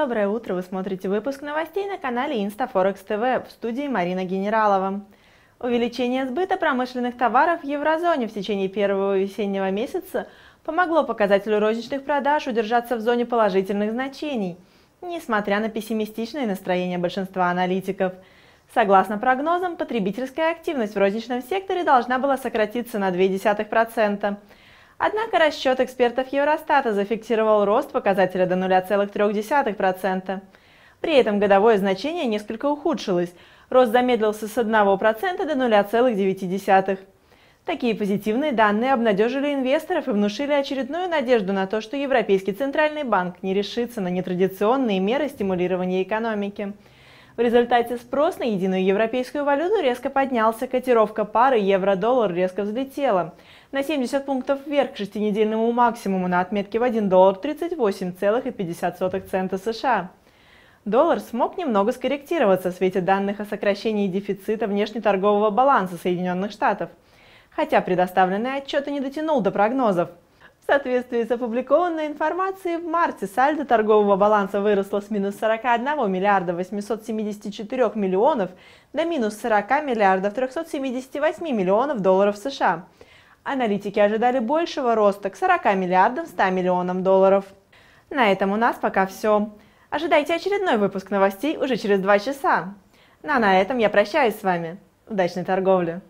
Доброе утро! Вы смотрите выпуск новостей на канале Инстафорекс ТВ в студии Марина Генералова. Увеличение сбыта промышленных товаров в еврозоне в течение первого весеннего месяца помогло показателю розничных продаж удержаться в зоне положительных значений, несмотря на пессимистичное настроение большинства аналитиков. Согласно прогнозам, потребительская активность в розничном секторе должна была сократиться на 0,2%. Однако расчет экспертов Евростата зафиксировал рост показателя до 0,3%. При этом годовое значение несколько ухудшилось. Рост замедлился с 1% до 0,9%. Такие позитивные данные обнадежили инвесторов и внушили очередную надежду на то, что Европейский центральный банк не решится на нетрадиционные меры стимулирования экономики. В результате спрос на единую европейскую валюту резко поднялся, котировка пары евро-доллар резко взлетела на 70 пунктов вверх к шестинедельному максимуму на отметке в 1 доллар 38,50 цента США. Доллар смог немного скорректироваться в свете данных о сокращении дефицита внешнеторгового баланса Соединенных Штатов, хотя предоставленный отчет и не дотянул до прогнозов – в соответствии с опубликованной информацией, в марте сальдо торгового баланса выросло с минус 41 миллиарда 874 миллионов до минус 40 миллиардов 378 миллионов долларов США. Аналитики ожидали большего роста к 40 миллиардам 100 миллионам долларов. На этом у нас пока все. Ожидайте очередной выпуск новостей уже через два часа. Ну а на этом я прощаюсь с вами. Удачной торговли!